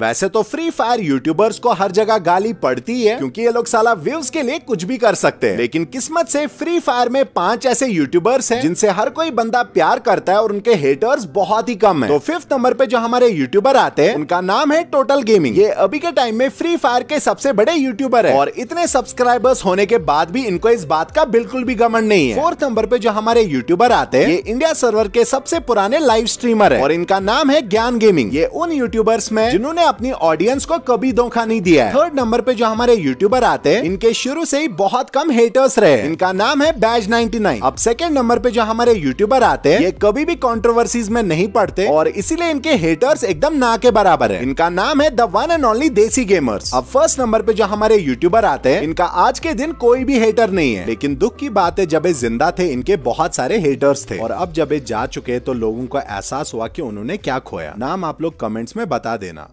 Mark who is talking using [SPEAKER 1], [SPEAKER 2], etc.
[SPEAKER 1] वैसे तो free fire YouTubers को हर जगह गाली पड़ती है क्योंकि ये लोग साला व्यूज के लिए कुछ भी कर सकते हैं लेकिन किस्मत से फ्री फायर में पांच ऐसे यूट्यूबर्स हैं जिनसे हर कोई बंदा प्यार करता है और उनके हेटर्स बहुत ही कम है तो फिफ्थ नंबर पे जो हमारे यूट्यूबर आते हैं उनका नाम है टोटल गेमिंग ये अभी के टाइम में फ्री फायर के सबसे बड़े यूट्यूबर है और इतने सब्सक्राइबर्स होने के बाद भी इनको इस बात का बिल्कुल भी गमन नहीं है फोर्थ नंबर पे जो हमारे यूट्यूबर आते हैं ये इंडिया सर्वर के सबसे पुराने लाइव स्ट्रीमर है और इनका नाम है ज्ञान गेमिंग ये उन यूट्यूबर्स में जिन्होंने अपनी ऑडियंस को कभी धोखा नहीं दिया है थर्ड नंबर पे जो हमारे यूट्यूबर आते हैं इनके शुरू से ही बहुत कम हेटर्स रहे इनका नाम है बैज 99 अब सेकंड नंबर पे जो हमारे यूट्यूबर आते हैं ये कभी भी कॉन्ट्रोवर्सीज में नहीं पड़ते और इसीलिए इनके हेटर्स एकदम ना के बराबर है इनका नाम है the one and only desi gamers अब फर्स्ट नंबर पे जो हमारे यूट्यूबर आते हैं इनका आज के दिन कोई भी हेटर नहीं है लेकिन दुख की बात है जब ये जिंदा थे इनके बहुत सारे हेटर्स थे और अब जब ये जा चुके तो लोगों को एहसास हुआ कि उन्होंने क्या खोया नाम आप लोग कमेंट्स में बता देना